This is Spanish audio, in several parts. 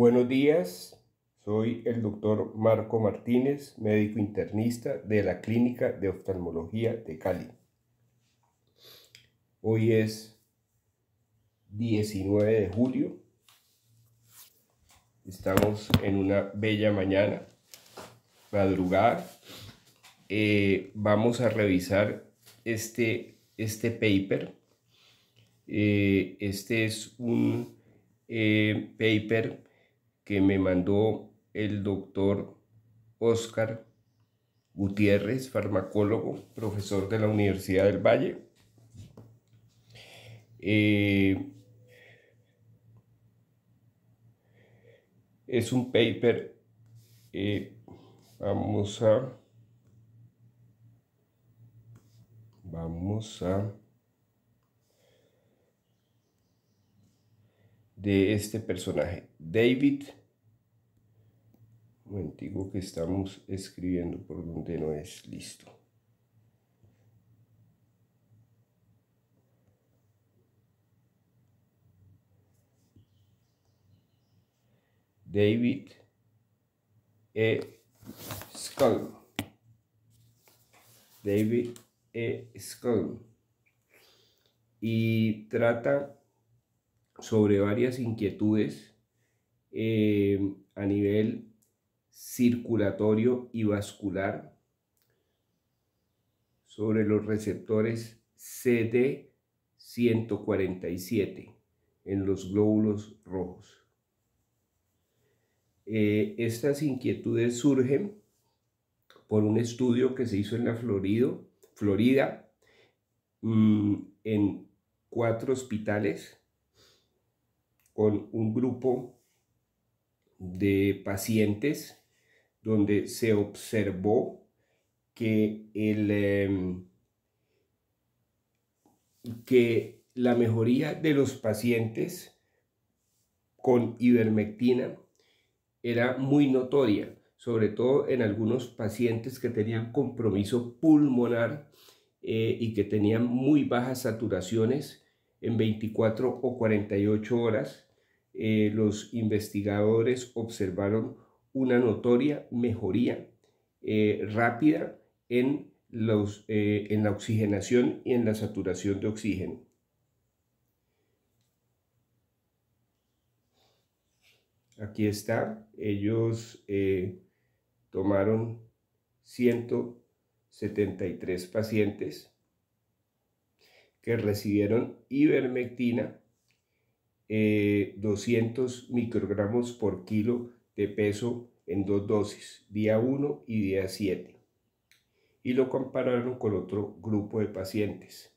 Buenos días, soy el doctor Marco Martínez, médico internista de la Clínica de Oftalmología de Cali. Hoy es 19 de julio. Estamos en una bella mañana, madrugada. Eh, vamos a revisar este, este paper. Eh, este es un eh, paper que me mandó el doctor Oscar Gutiérrez, farmacólogo, profesor de la Universidad del Valle. Eh, es un paper, eh, vamos a, vamos a, de este personaje. David, un antiguo que estamos escribiendo por donde no es listo. David E. David E. Y trata sobre varias inquietudes eh, a nivel circulatorio y vascular, sobre los receptores CD147 en los glóbulos rojos. Eh, estas inquietudes surgen por un estudio que se hizo en la Florido, Florida, mm, en cuatro hospitales con un grupo de pacientes donde se observó que, em, que la mejoría de los pacientes con ivermectina era muy notoria, sobre todo en algunos pacientes que tenían compromiso pulmonar eh, y que tenían muy bajas saturaciones en 24 o 48 horas eh, los investigadores observaron una notoria mejoría eh, rápida en, los, eh, en la oxigenación y en la saturación de oxígeno. Aquí está, ellos tomaron 173 pacientes que recibieron ivermectina 200 eh, microgramos por kilo de peso en dos dosis, día 1 y día 7. Y lo compararon con otro grupo de pacientes.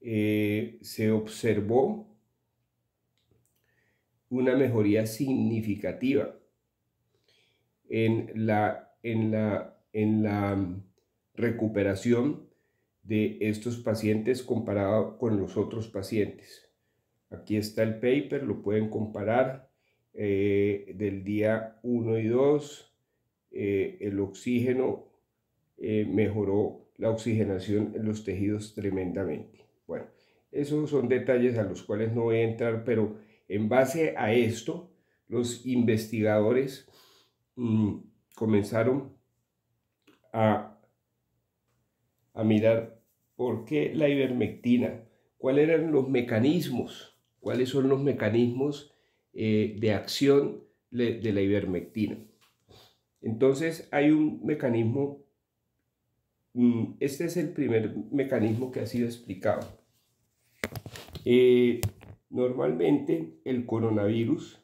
Eh, se observó una mejoría significativa en la, en la, en la recuperación de estos pacientes comparado con los otros pacientes. Aquí está el paper, lo pueden comparar eh, del día 1 y 2. Eh, el oxígeno eh, mejoró la oxigenación en los tejidos tremendamente. Bueno, esos son detalles a los cuales no voy a entrar, pero en base a esto, los investigadores mm, comenzaron a, a mirar por qué la ivermectina, cuáles eran los mecanismos cuáles son los mecanismos eh, de acción de la ivermectina. Entonces hay un mecanismo, mm, este es el primer mecanismo que ha sido explicado. Eh, normalmente el coronavirus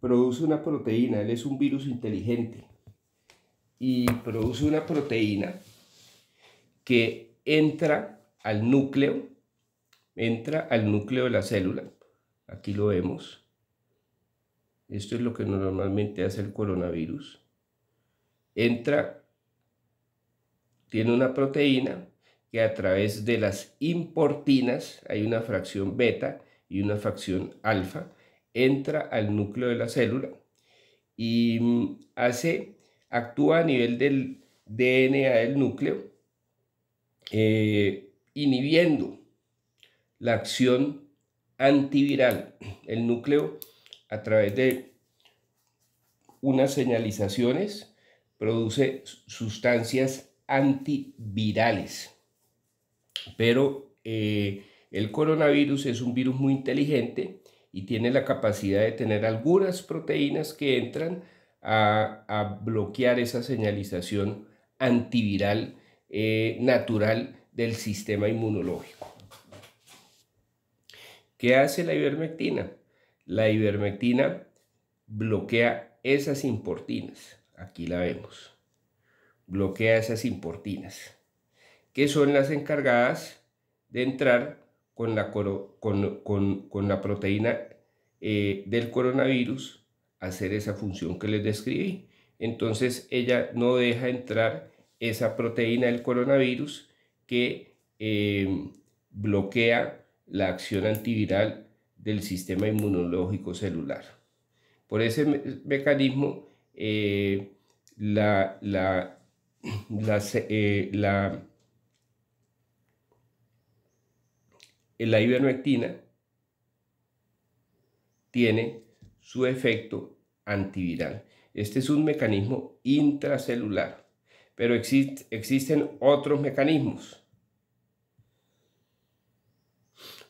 produce una proteína, él es un virus inteligente y produce una proteína que entra al núcleo entra al núcleo de la célula. Aquí lo vemos. Esto es lo que normalmente hace el coronavirus. Entra, tiene una proteína que a través de las importinas, hay una fracción beta y una fracción alfa, entra al núcleo de la célula y mm, hace, actúa a nivel del DNA del núcleo, eh, inhibiendo la acción antiviral. El núcleo, a través de unas señalizaciones, produce sustancias antivirales. Pero eh, el coronavirus es un virus muy inteligente y tiene la capacidad de tener algunas proteínas que entran a, bloquear esa señalización antiviral eh, natural del sistema inmunológico. ¿Qué hace la ivermectina? La ivermectina bloquea esas importinas. Aquí la vemos. Bloquea esas importinas, que son las encargadas de entrar con la, proteína eh, del coronavirus, hacer esa función que les describí. Entonces ella no deja entrar esa proteína del coronavirus que eh, bloquea la acción antiviral del sistema inmunológico celular. Por ese mecanismo, eh, la, la, la, eh, la, tiene su efecto antiviral. Este es un mecanismo intracelular, pero existen otros mecanismos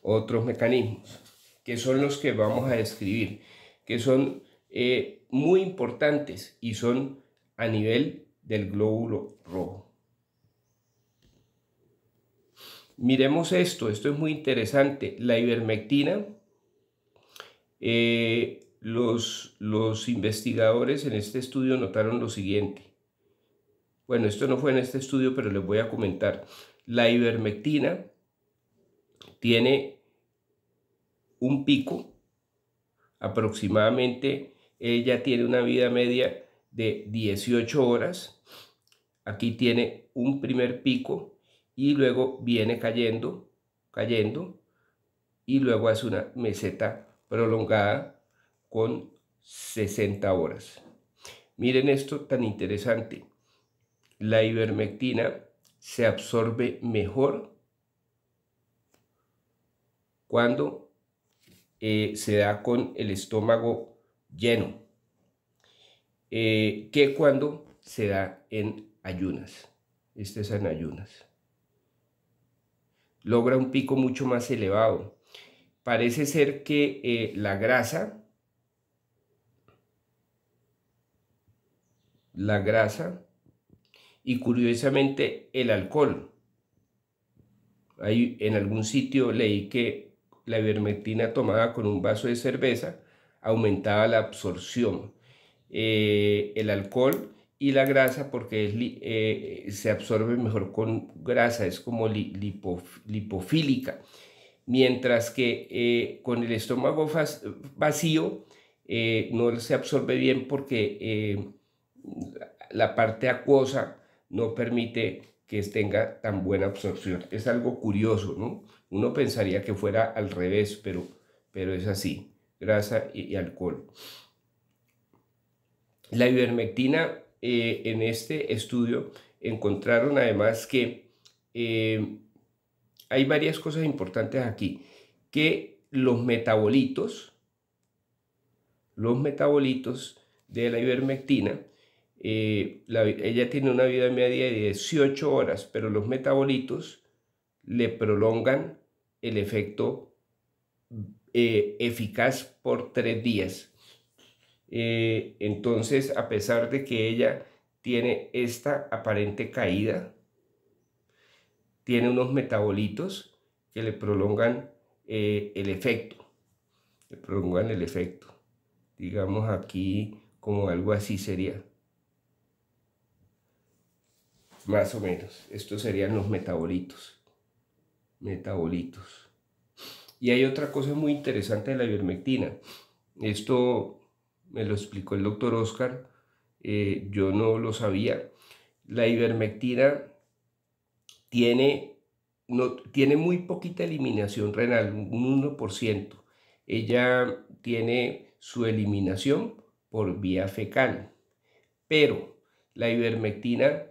otros mecanismos, que son los que vamos a describir, que son eh, muy importantes y son a nivel del glóbulo rojo. Miremos esto, esto es muy interesante. La ivermectina, eh, los, los investigadores en este estudio notaron lo siguiente. Bueno, esto no fue en este estudio, pero les voy a comentar. La ivermectina tiene un pico aproximadamente ella tiene una vida media de 18 horas aquí tiene un primer pico y luego viene cayendo cayendo y luego hace una meseta prolongada con 60 horas miren esto tan interesante la ivermectina se absorbe mejor cuando eh, se da con el estómago lleno, eh, que cuando se da en ayunas. Este es en ayunas. Logra un pico mucho más elevado. Parece ser que eh, la grasa, la grasa y curiosamente el alcohol. Ahí en algún sitio leí que la ivermectina tomada con un vaso de cerveza aumentaba la absorción. Eh, el alcohol y la grasa porque eh, se absorbe mejor con grasa, es como lipofílica. Mientras que eh, con el estómago vacío no se absorbe bien porque la parte acuosa no permite que tenga tan buena absorción. Es algo curioso, ¿no? Uno pensaría que fuera al revés, pero, pero es así, grasa y, alcohol. La ivermectina eh, en este estudio encontraron además que eh, hay varias cosas importantes aquí, que los metabolitos, los metabolitos de la ivermectina eh, ella tiene una vida media de 18 horas, pero los metabolitos le prolongan el efecto eh, eficaz por tres días. Eh, entonces, a pesar de que ella tiene esta aparente caída, tiene unos metabolitos que le prolongan el efecto, le prolongan el efecto. Digamos aquí como algo así sería. Más o menos. Estos serían los metabolitos. Metabolitos. Y hay otra cosa muy interesante de la ivermectina. Esto me lo explicó el doctor Oscar. Eh, yo no lo sabía. La ivermectina tiene, no, tiene muy poquita eliminación renal, un 1%. Ella tiene su eliminación por vía fecal. Pero la ivermectina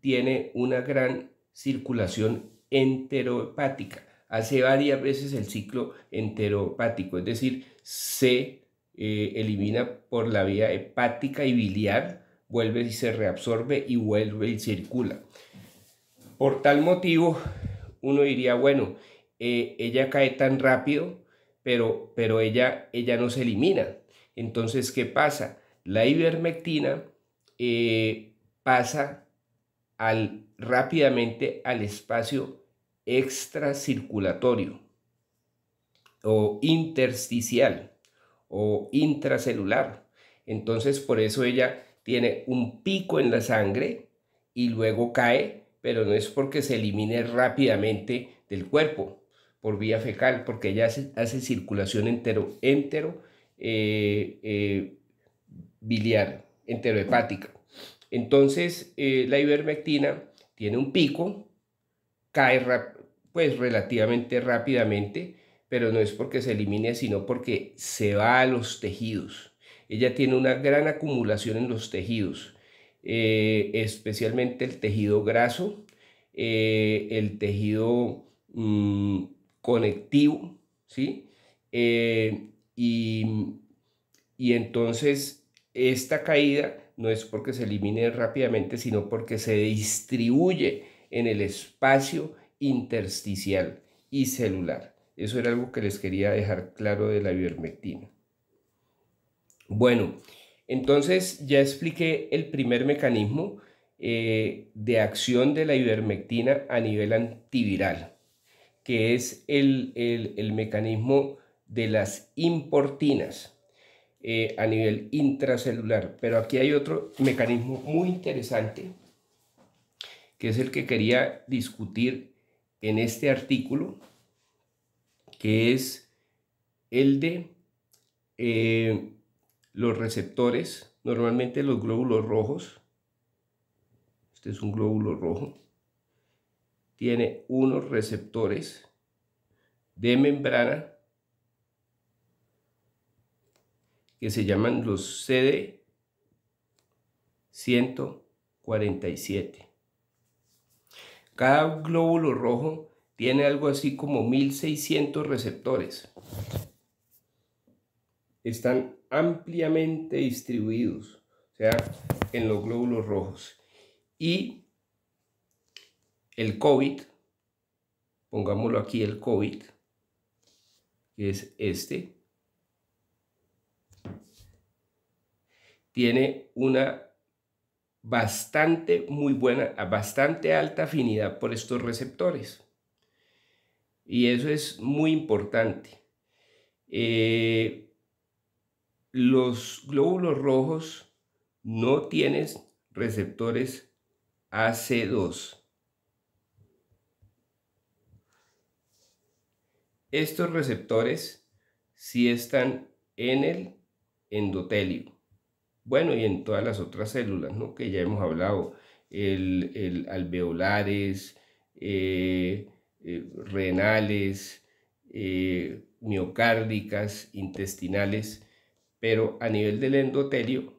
tiene una gran circulación enteropática. Hace varias veces el ciclo enteropático, es decir, se eh, elimina por la vía hepática y biliar, vuelve y se reabsorbe y vuelve y circula. Por tal motivo, uno diría, bueno, eh, ella cae tan rápido, pero, pero ella, ella no se elimina. Entonces, ¿qué pasa? La ivermectina eh, pasa rápidamente al espacio extracirculatorio o intersticial o intracelular. Entonces por eso ella tiene un pico en la sangre y luego cae, pero no es porque se elimine rápidamente del cuerpo por vía fecal, porque ella hace, circulación entero, entero eh, eh, biliar, enterohepática. Entonces, eh, la ivermectina tiene un pico, cae pues relativamente rápidamente, pero no es porque se elimine, sino porque se va a los tejidos. Ella tiene una gran acumulación en los tejidos, eh, especialmente el tejido graso, eh, el tejido mm, conectivo, ¿sí? y entonces esta caída no es porque se elimine rápidamente, sino porque se distribuye en el espacio intersticial y celular. Eso era algo que les quería dejar claro de la ivermectina. Bueno, entonces ya expliqué el primer mecanismo eh, de acción de la ivermectina a nivel antiviral, que es el, el mecanismo de las importinas. Eh, a nivel intracelular. Pero aquí hay otro mecanismo muy interesante que es el que quería discutir en este artículo, que es el de eh, los receptores, normalmente los glóbulos rojos, este es un glóbulo rojo, tiene unos receptores de membrana que se llaman los CD 147. Cada glóbulo rojo tiene algo así como 1600 receptores. Están ampliamente distribuidos, o sea, en los glóbulos rojos. Y el COVID, pongámoslo aquí el COVID, que es este, tiene una bastante muy buena, bastante alta afinidad por estos receptores. Y eso es muy importante. Eh, los glóbulos rojos no tienen receptores AC2. Estos receptores sí están en el endotelio. Bueno, y en todas las otras células, ¿no? Que ya hemos hablado, el, alveolares, eh, eh, renales, eh, miocárdicas, intestinales, pero a nivel del endotelio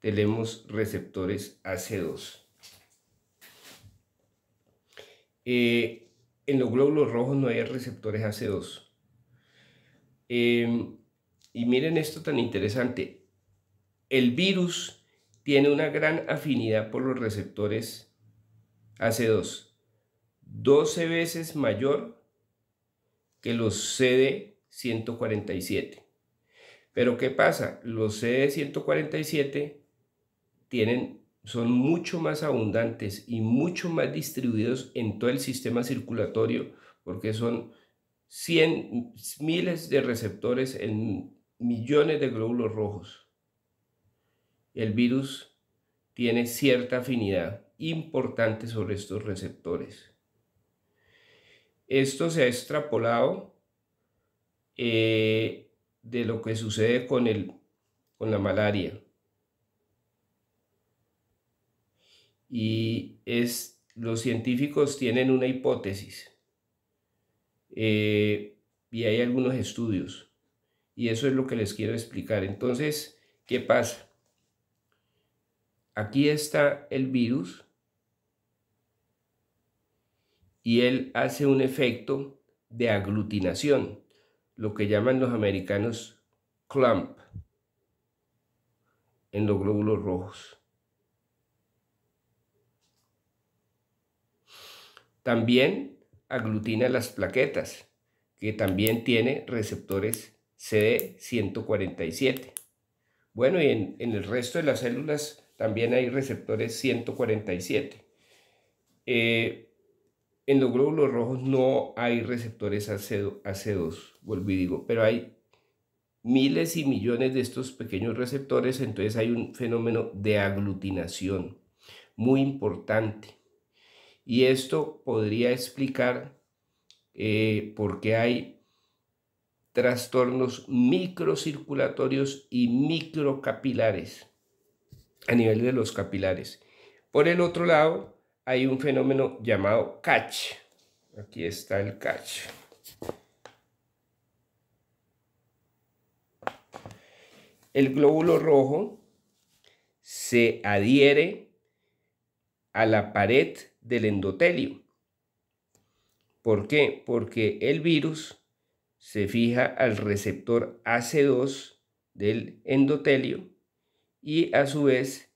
tenemos receptores AC2. en los glóbulos rojos no hay receptores AC2. Y miren esto tan interesante. El virus tiene una gran afinidad por los receptores AC2, 12 veces mayor que los CD147. Pero ¿qué pasa? Los CD147 tienen, son mucho más abundantes y mucho más distribuidos en todo el sistema circulatorio porque son 100 miles de receptores en millones de glóbulos rojos. El virus tiene cierta afinidad importante sobre estos receptores. Esto se ha extrapolado eh, de lo que sucede con, la malaria. Y es, los científicos tienen una hipótesis eh, y hay algunos estudios. Y eso es lo que les quiero explicar. Entonces, ¿qué pasa? Aquí está el virus y él hace un efecto de aglutinación, lo que llaman los americanos clump en los glóbulos rojos. También aglutina las plaquetas, que también tiene receptores CD147. Bueno, y en, el resto de las células también hay receptores 147. Eh, en los glóbulos rojos no hay receptores AC2, vuelvo y digo, pero hay miles y millones de estos pequeños receptores, entonces hay un fenómeno de aglutinación muy importante. Y esto podría explicar eh, por qué hay trastornos microcirculatorios y microcapilares, a nivel de los capilares. Por el otro lado, hay un fenómeno llamado catch. Aquí está el catch. El glóbulo rojo se adhiere a la pared del endotelio. ¿Por qué? Porque el virus se fija al receptor AC2 del endotelio y a su vez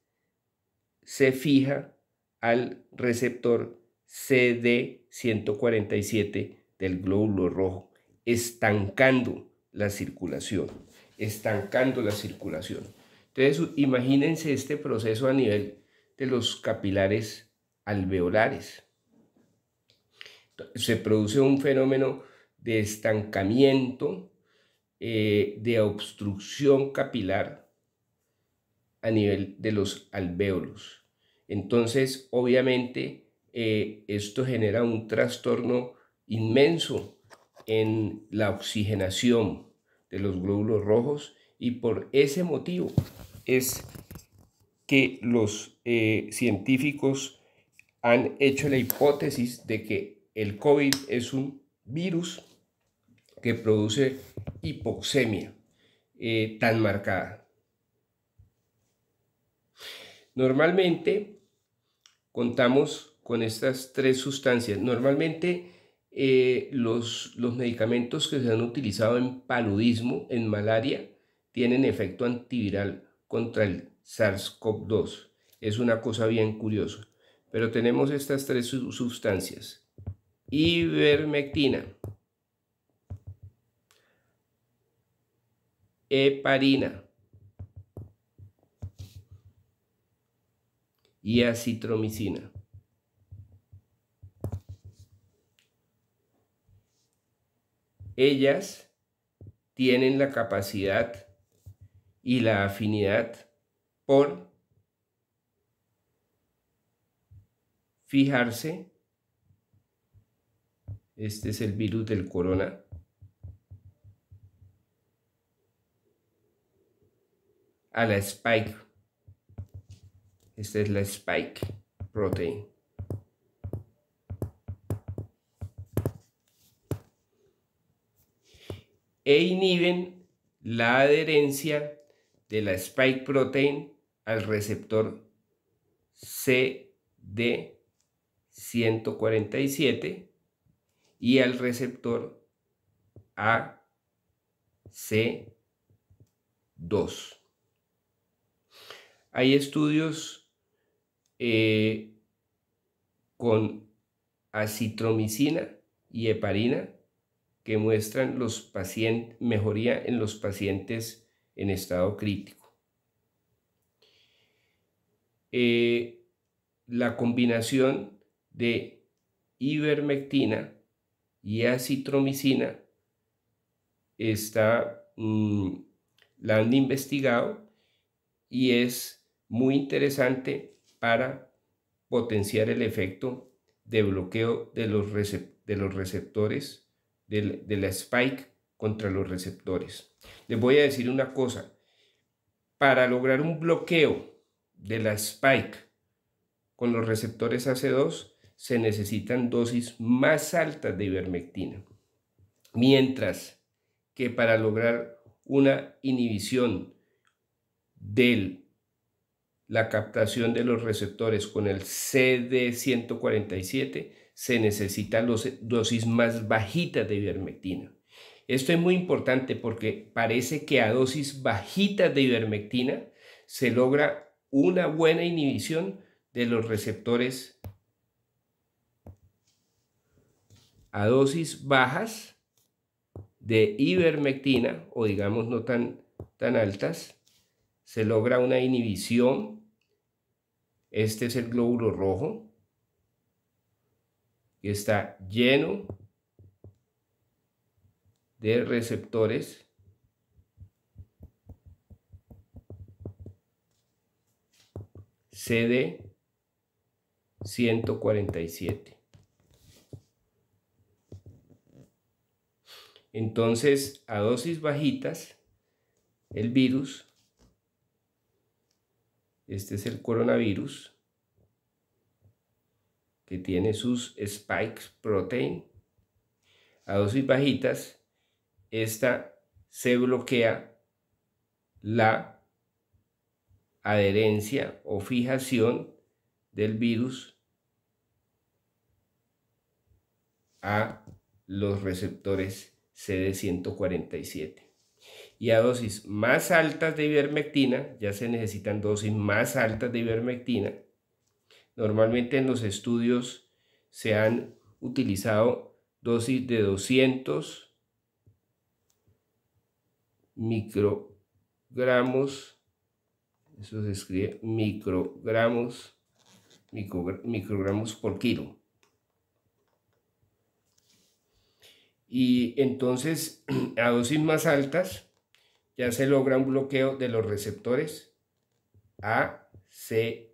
se fija al receptor CD147 del glóbulo rojo, estancando la circulación, estancando la circulación. Entonces, imagínense este proceso a nivel de los capilares alveolares. Se produce un fenómeno de estancamiento, eh, de obstrucción capilar a nivel de los alvéolos. Entonces, obviamente, eh, esto genera un trastorno inmenso en la oxigenación de los glóbulos rojos y por ese motivo es que los eh, científicos han hecho la hipótesis de que el COVID es un virus que produce hipoxemia eh, tan marcada. Normalmente contamos con estas tres sustancias. Normalmente eh, los, los medicamentos que se han utilizado en paludismo, en malaria, tienen efecto antiviral contra el SARS-CoV-2. Es una cosa bien curiosa. Pero tenemos estas tres sustancias. Ivermectina, heparina y acitromicina. Ellas tienen la capacidad y la afinidad por fijarse, este es el virus del corona, la spike. Esta es la spike protein. E inhiben la adherencia de la spike protein al receptor CD147 y al receptor AC2. Hay estudios eh, con acitromicina y heparina que muestran los mejoría en los pacientes en estado crítico. Eh, la combinación de ivermectina y acitromicina está, mm, la han investigado y es muy interesante para potenciar el efecto de bloqueo de los, de los receptores, de, de la spike contra los receptores. Les voy a decir una cosa, para lograr un bloqueo de la spike con los receptores AC2 se necesitan dosis más altas de ivermectina, mientras que para lograr una inhibición del la captación de los receptores con el CD147, se necesitan dosis más bajitas de ivermectina. Esto es muy importante porque parece que a dosis bajitas de ivermectina se logra una buena inhibición de los receptores a dosis bajas de ivermectina o digamos no tan, tan altas, se logra una inhibición este es el glóbulo rojo y está lleno de receptores CD 147. Entonces, a dosis bajitas, el virus este es el coronavirus que tiene sus spikes protein. A dosis bajitas, esta se bloquea la adherencia o fijación del virus a los receptores CD147 y a dosis más altas de ivermectina, ya se necesitan dosis más altas de ivermectina. Normalmente en los estudios se han utilizado dosis de 200 microgramos, eso se escribe microgramos, microgramos por kilo. Y entonces a dosis más altas ya se logra un bloqueo de los receptores AC2.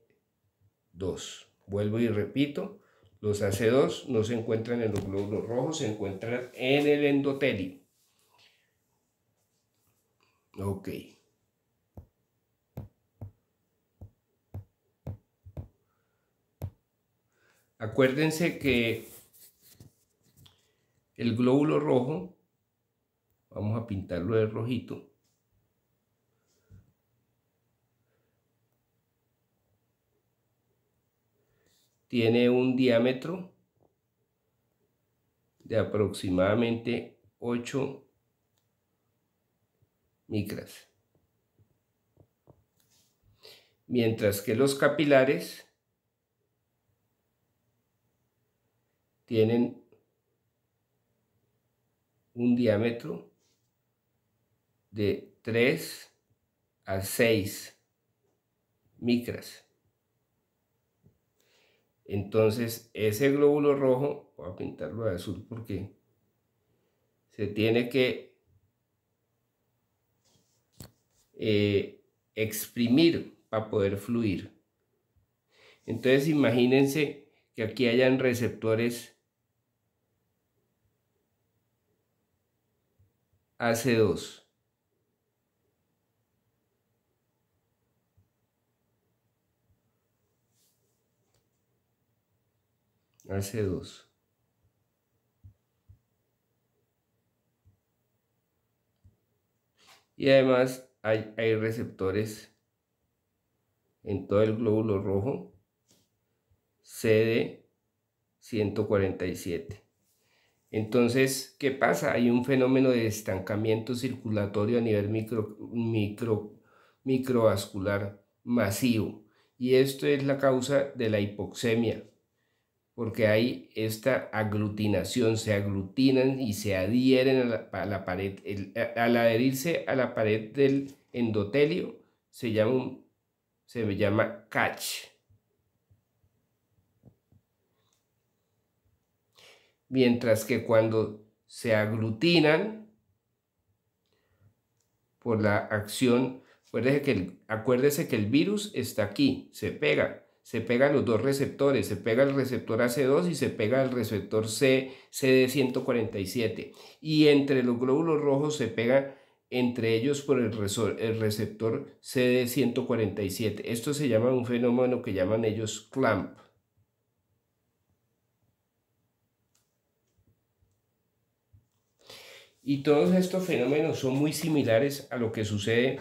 Vuelvo y repito, los AC2 no se encuentran en los glóbulos rojos, se encuentran en el endotelio. Ok. Acuérdense que el glóbulo rojo, vamos a pintarlo de rojito, tiene un diámetro de aproximadamente 8 micras. Mientras que los capilares tienen un diámetro de 3 a 6 micras. Entonces, ese glóbulo rojo, voy a pintarlo de azul porque se tiene que eh, exprimir para poder fluir. Entonces, imagínense que aquí hayan receptores AC2. hace 2 Y además hay, receptores en todo el glóbulo rojo CD147. Entonces, ¿qué pasa? Hay un fenómeno de estancamiento circulatorio a nivel micro, micro, microvascular masivo y esto es la causa de la hipoxemia porque hay esta aglutinación, se aglutinan y se adhieren a la, pared. al adherirse a la pared del endotelio se llama, llama catch. Mientras que cuando se aglutinan por la acción, acuérdese que acuérdese que el virus está aquí, se pega, se pega los dos receptores, se pega el receptor AC2 y se pega el receptor C, CD147. Y entre los glóbulos rojos se pega entre ellos por el, el receptor CD147. Esto se llama un fenómeno que llaman ellos clamp. Y todos estos fenómenos son muy similares a lo que sucede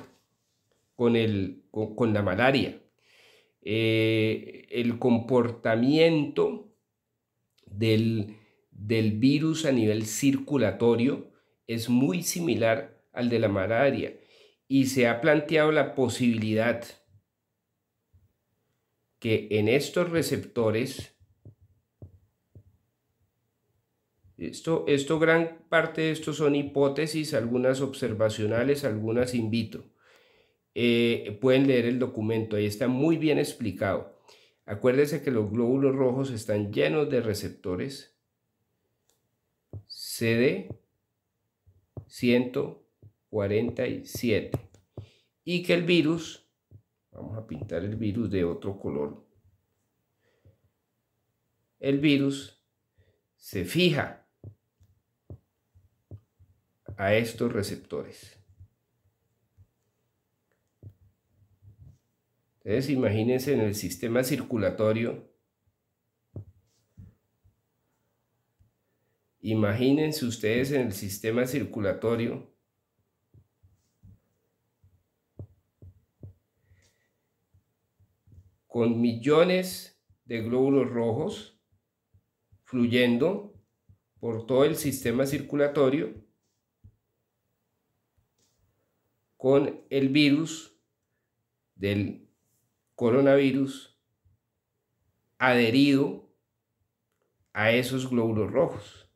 con, el, con la malaria. Eh, el comportamiento del, virus a nivel circulatorio es muy similar al de la malaria y se ha planteado la posibilidad que en estos receptores, esto, esto gran parte de esto son hipótesis, algunas observacionales, algunas invito eh, pueden leer el documento, ahí está muy bien explicado. Acuérdense que los glóbulos rojos están llenos de receptores CD 147 y que el virus, vamos a pintar el virus de otro color, el virus se fija a estos receptores. Entonces, imagínense en el sistema circulatorio, imagínense ustedes en el sistema circulatorio, con millones de glóbulos rojos fluyendo por todo el sistema circulatorio con el virus del coronavirus adherido a esos glóbulos rojos.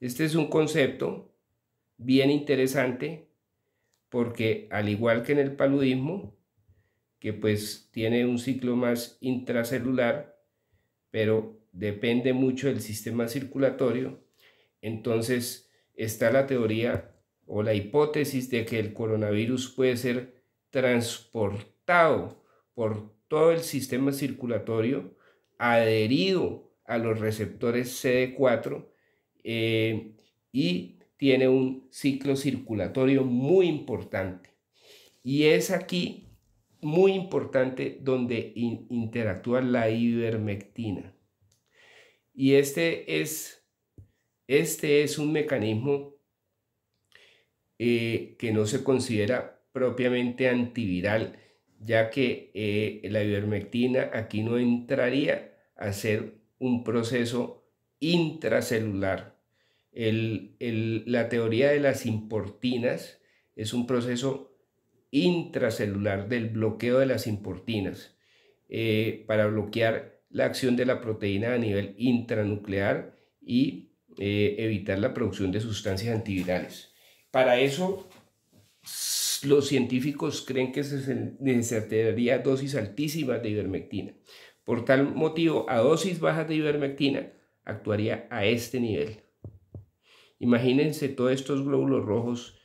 Este es un concepto bien interesante porque al igual que en el paludismo, que pues tiene un ciclo más intracelular, pero depende mucho del sistema circulatorio, entonces está la teoría o la hipótesis de que el coronavirus puede ser transportado por todo el sistema circulatorio adherido a los receptores CD4 eh, y tiene un ciclo circulatorio muy importante. Y es aquí muy importante donde interactúa la ivermectina. Y este es, este es un mecanismo eh, que no se considera propiamente antiviral, ya que eh, la ivermectina aquí no entraría a ser un proceso intracelular. la teoría de las importinas es un proceso intracelular del bloqueo de las importinas eh, para bloquear la acción de la proteína a nivel intranuclear y eh, evitar la producción de sustancias antivirales. Para eso los científicos creen que se necesitaría dosis altísimas de ivermectina. Por tal motivo, a dosis bajas de ivermectina actuaría a este nivel. Imagínense todos estos glóbulos rojos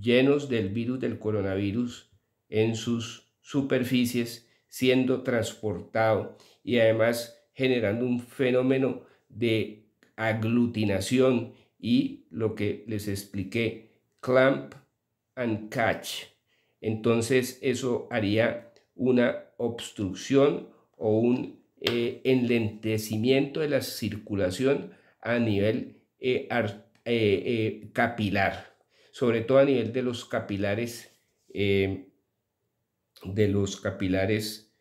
llenos del virus del coronavirus en sus superficies siendo transportado y además generando un fenómeno de aglutinación y lo que les expliqué, clamp catch. Entonces eso haría una obstrucción o un eh, enlentecimiento de la circulación a nivel eh, eh, capilar, sobre todo a nivel de los capilares, de los capilares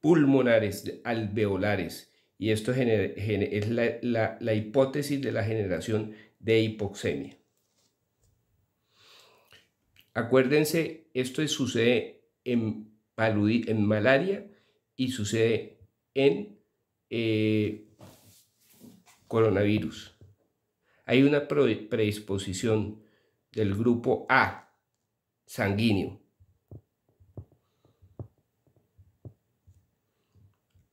pulmonares, alveolares. Y esto es la hipótesis de la generación de hipoxemia. Acuérdense, esto sucede en, en malaria y sucede en eh, coronavirus. Hay una predisposición del grupo A sanguíneo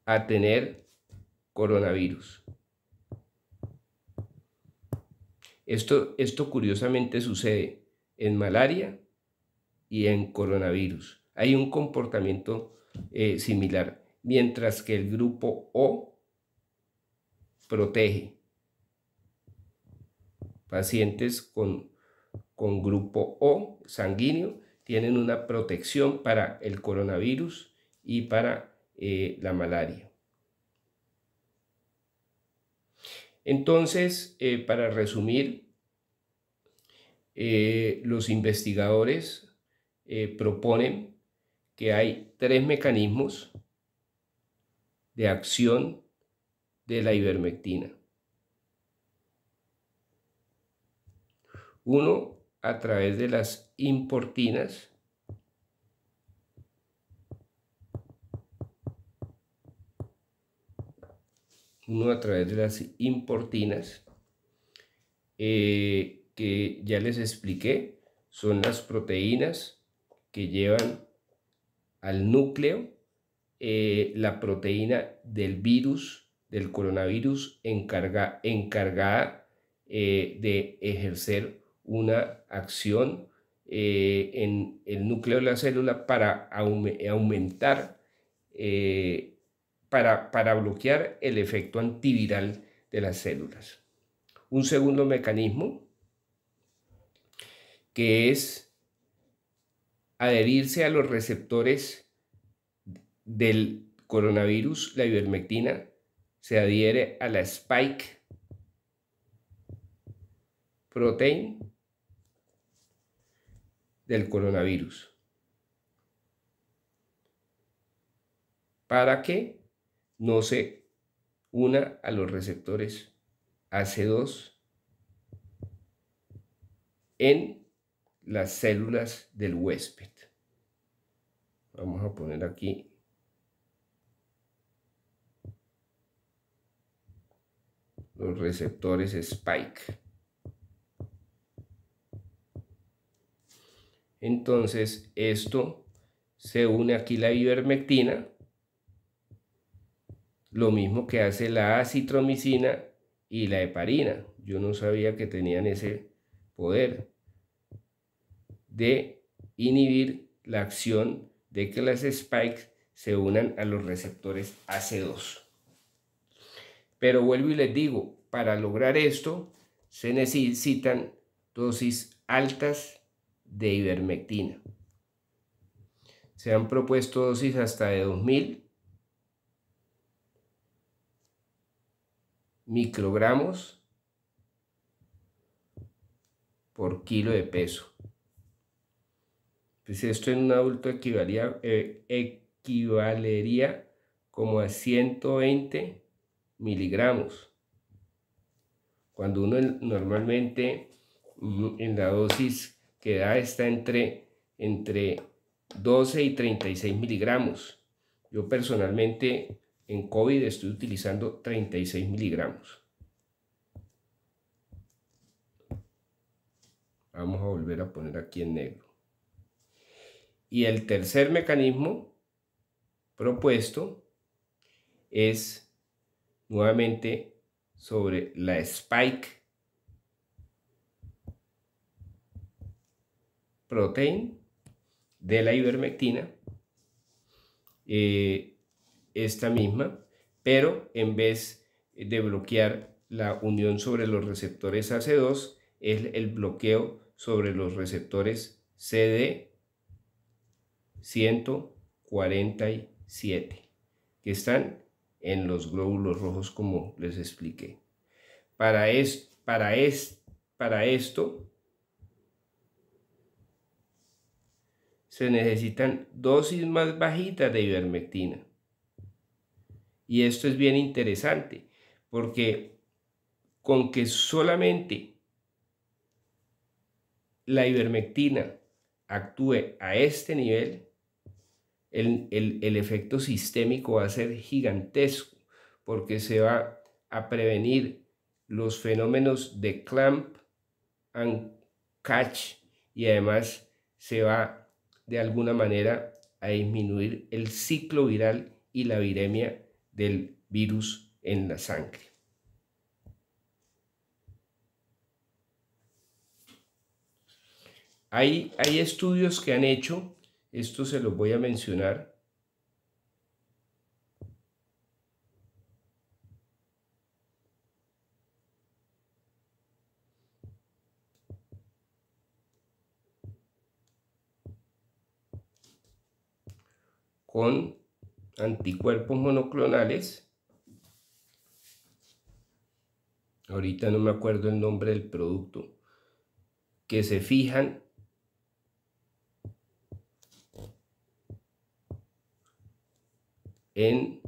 a tener coronavirus. Esto, esto curiosamente sucede en malaria y en coronavirus. Hay un comportamiento eh, similar, mientras que el grupo O protege pacientes con, con grupo O sanguíneo tienen una protección para el coronavirus y para eh, la malaria. Entonces, eh, para resumir, los investigadores eh, proponen que hay tres mecanismos de acción de la ivermectina. Uno, a través de las importinas. Uno a través de las importinas, eh, que ya les expliqué, son las proteínas que llevan al núcleo eh, la proteína del virus, del coronavirus, encarga, encargada eh, de ejercer una acción eh, en el núcleo de la célula para aumentar, para, para bloquear el efecto antiviral de las células. Un segundo mecanismo que es adherirse a los receptores del coronavirus, la ivermectina se adhiere a la spike protein del coronavirus. Para que no se una a los receptores AC2 en las células del huésped. Vamos a poner aquí los receptores spike. Entonces esto se une aquí la ivermectina, lo mismo que hace la acitromicina y la heparina. Yo no sabía que tenían ese poder de inhibir la acción de que las spikes se unan a los receptores AC2. Pero vuelvo y les digo, para lograr esto se necesitan dosis altas de ivermectina. Se han propuesto dosis hasta de 2000 microgramos por kilo de peso. Pues esto en un adulto equivalería eh, como a 120 miligramos. Cuando uno normalmente en la dosis que da está entre, entre 12 y 36 miligramos. Yo personalmente en COVID estoy utilizando 36 miligramos. Vamos a volver a poner aquí en negro. Y el tercer mecanismo propuesto es nuevamente sobre la spike protein de la ivermectina, eh, esta misma, pero en vez de bloquear la unión sobre los receptores AC2, es el bloqueo sobre los receptores CD 147, que están en los glóbulos rojos como les expliqué. Para, es, para, es, para esto se necesitan dosis más bajitas de ivermectina. Y esto es bien interesante, porque con que solamente la ivermectina actúe a este nivel, el, efecto sistémico va a ser gigantesco, porque se va a prevenir los fenómenos de clamp and catch y además se va de alguna manera a disminuir el ciclo viral y la viremia del virus en la sangre. Hay, hay estudios que han hecho esto se los voy a mencionar. con anticuerpos monoclonales. Ahorita no me acuerdo el nombre del producto. Que se fijan en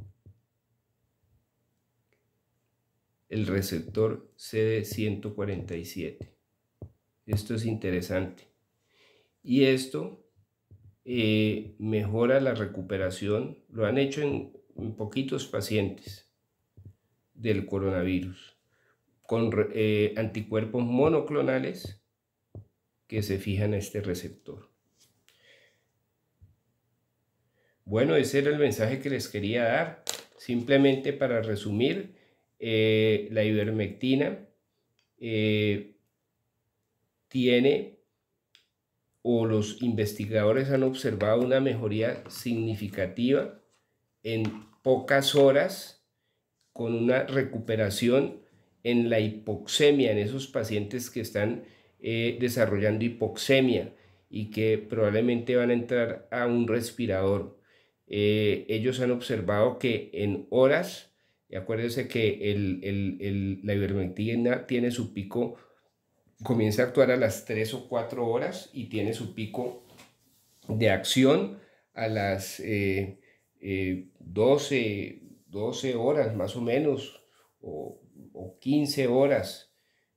el receptor CD147. Esto es interesante. Y esto eh, mejora la recuperación, lo han hecho en, poquitos pacientes del coronavirus, con eh, anticuerpos monoclonales que se fijan a este receptor. Bueno, ese era el mensaje que les quería dar. Simplemente para resumir, eh, la ivermectina eh, tiene o los investigadores han observado una mejoría significativa en pocas horas con una recuperación en la hipoxemia, en esos pacientes que están eh, desarrollando hipoxemia y que probablemente van a entrar a un respirador. Eh, ellos han observado que en horas, y acuérdense que la ivermectina tiene su pico, comienza a actuar a las 3 o 4 horas y tiene su pico de acción a las 12, eh, 12 eh, horas más o menos, o 15 horas.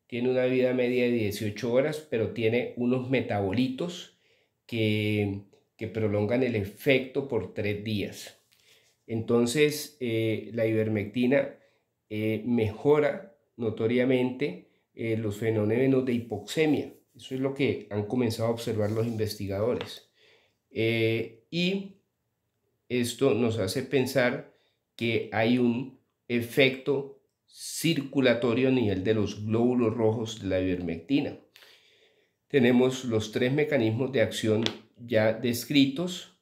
Tiene una vida media de 18 horas, pero tiene unos metabolitos que que prolongan el efecto por tres días. Entonces, eh, la ivermectina eh, mejora notoriamente eh, los fenómenos de hipoxemia. Eso es lo que han comenzado a observar los investigadores. y esto nos hace pensar que hay un efecto circulatorio a nivel de los glóbulos rojos de la ivermectina. Tenemos los tres mecanismos de acción ya descritos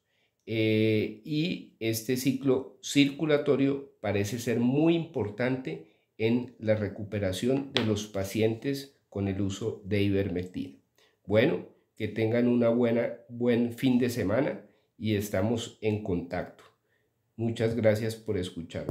eh, y este ciclo circulatorio parece ser muy importante en la recuperación de los pacientes con el uso de ivermectina. Bueno, que tengan una buena buen fin de semana y estamos en contacto. Muchas gracias por escuchar.